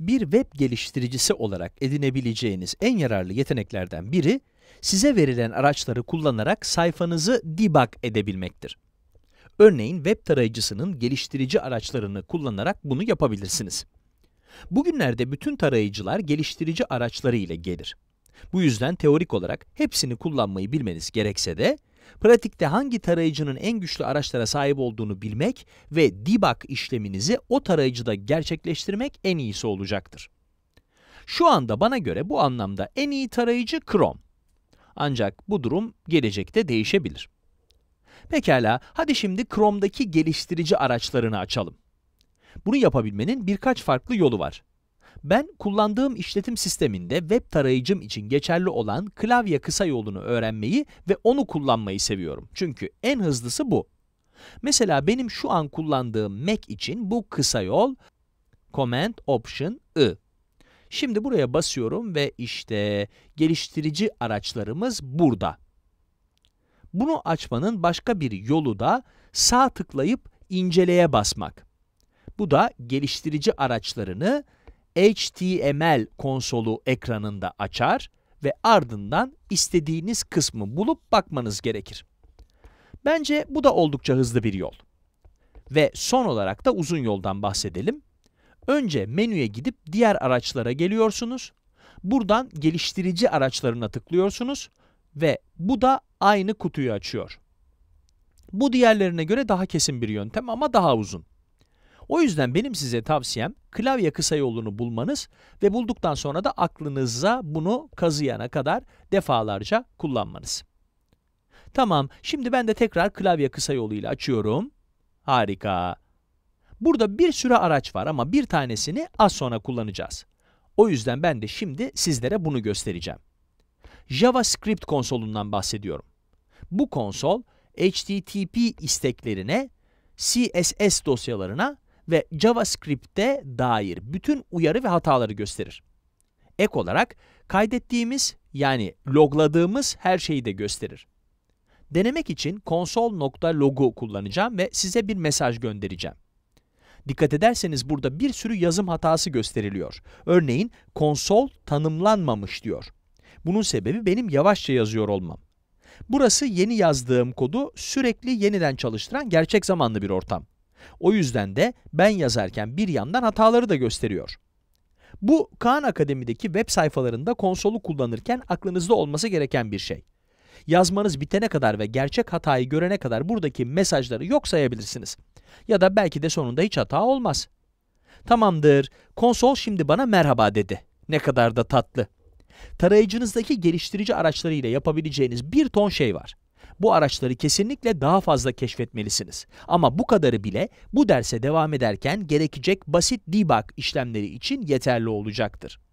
bir web geliştiricisi olarak edinebileceğiniz en yararlı yeteneklerden biri, size verilen araçları kullanarak sayfanızı debug edebilmektir. Örneğin web tarayıcısının geliştirici araçlarını kullanarak bunu yapabilirsiniz. Bugünlerde bütün tarayıcılar geliştirici araçları ile gelir. Bu yüzden teorik olarak hepsini kullanmayı bilmeniz gerekse de, Pratikte hangi tarayıcının en güçlü araçlara sahip olduğunu bilmek ve debug işleminizi o tarayıcıda gerçekleştirmek en iyisi olacaktır. Şu anda bana göre bu anlamda en iyi tarayıcı Chrome. Ancak bu durum gelecekte değişebilir. Pekala, hadi şimdi Chrome'daki geliştirici araçlarını açalım. Bunu yapabilmenin birkaç farklı yolu var. Ben kullandığım işletim sisteminde web tarayıcım için geçerli olan klavye kısa yolunu öğrenmeyi ve onu kullanmayı seviyorum. Çünkü en hızlısı bu. Mesela benim şu an kullandığım Mac için bu kısa yol Command Option I. Şimdi buraya basıyorum ve işte geliştirici araçlarımız burada. Bunu açmanın başka bir yolu da sağ tıklayıp inceleye basmak. Bu da geliştirici araçlarını HTML konsolu ekranında açar ve ardından istediğiniz kısmı bulup bakmanız gerekir. Bence bu da oldukça hızlı bir yol. Ve son olarak da uzun yoldan bahsedelim. Önce menüye gidip diğer araçlara geliyorsunuz. Buradan geliştirici araçlarına tıklıyorsunuz ve bu da aynı kutuyu açıyor. Bu diğerlerine göre daha kesin bir yöntem ama daha uzun. O yüzden benim size tavsiyem klavye kısa yolunu bulmanız ve bulduktan sonra da aklınıza bunu kazıyana kadar defalarca kullanmanız. Tamam, şimdi ben de tekrar klavye kısa yoluyla açıyorum. Harika. Burada bir sürü araç var ama bir tanesini az sonra kullanacağız. O yüzden ben de şimdi sizlere bunu göstereceğim. JavaScript konsolundan bahsediyorum. Bu konsol, HTTP isteklerine, CSS dosyalarına ve JavaScript'te dair bütün uyarı ve hataları gösterir. Ek olarak kaydettiğimiz yani logladığımız her şeyi de gösterir. Denemek için console.log'u kullanacağım ve size bir mesaj göndereceğim. Dikkat ederseniz burada bir sürü yazım hatası gösteriliyor. Örneğin konsol tanımlanmamış diyor. Bunun sebebi benim yavaşça yazıyor olmam. Burası yeni yazdığım kodu sürekli yeniden çalıştıran gerçek zamanlı bir ortam. O yüzden de ben yazarken bir yandan hataları da gösteriyor. Bu Khan Akademi'deki web sayfalarında konsolu kullanırken aklınızda olması gereken bir şey. Yazmanız bitene kadar ve gerçek hatayı görene kadar buradaki mesajları yok sayabilirsiniz. Ya da belki de sonunda hiç hata olmaz. Tamamdır, konsol şimdi bana merhaba dedi. Ne kadar da tatlı. Tarayıcınızdaki geliştirici araçlarıyla yapabileceğiniz bir ton şey var bu araçları kesinlikle daha fazla keşfetmelisiniz. Ama bu kadarı bile bu derse devam ederken gerekecek basit debug işlemleri için yeterli olacaktır.